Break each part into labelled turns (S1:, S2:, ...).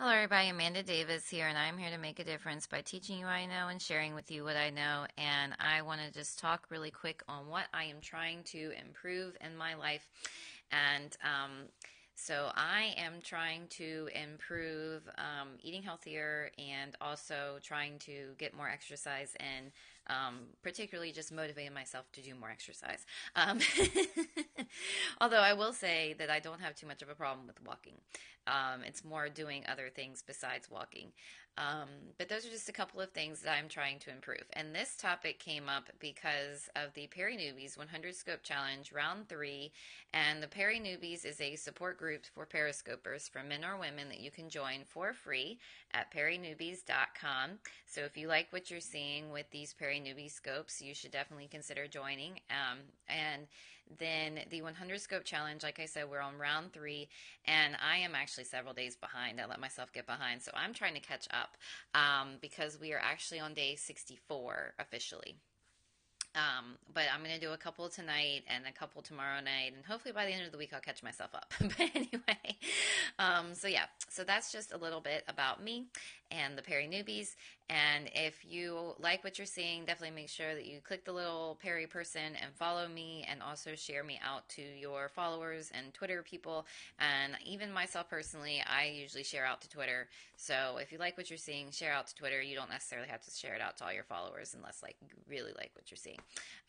S1: Hello, everybody. Amanda Davis here, and I'm here to make a difference by teaching you what I know and sharing with you what I know. And I want to just talk really quick on what I am trying to improve in my life. And um, so I am trying to improve um, eating healthier and also trying to get more exercise and um, particularly just motivating myself to do more exercise. Um, although I will say that I don't have too much of a problem with walking. Um, it's more doing other things besides walking. Um, but those are just a couple of things that I'm trying to improve. And this topic came up because of the Perry Newbies 100 Scope Challenge, round three. And the Perry Newbies is a support group groups for Periscopers for men or women that you can join for free at perinewbies.com. So if you like what you're seeing with these Perry Newbie scopes, you should definitely consider joining. Um, and then the 100 scope challenge, like I said, we're on round three, and I am actually several days behind. I let myself get behind, so I'm trying to catch up um, because we are actually on day 64 officially. Um, but I'm going to do a couple tonight and a couple tomorrow night. And hopefully by the end of the week, I'll catch myself up. but anyway, um, so yeah, so that's just a little bit about me and the Perry newbies. And if you like what you're seeing, definitely make sure that you click the little Perry person and follow me and also share me out to your followers and Twitter people. And even myself personally, I usually share out to Twitter. So if you like what you're seeing, share out to Twitter. You don't necessarily have to share it out to all your followers unless like you really like what you're seeing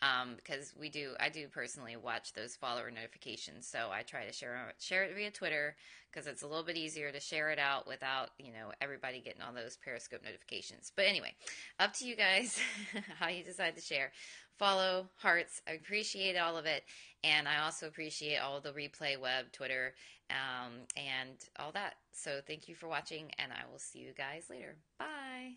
S1: um, because we do. I do personally watch those follower notifications, so I try to share share it via Twitter because it's a little bit easier to share it out without you know everybody getting all those Periscope notifications. But anyway, up to you guys how you decide to share. Follow hearts. I appreciate all of it, and I also appreciate all the replay web, Twitter, um, and all that. So thank you for watching, and I will see you guys later. Bye.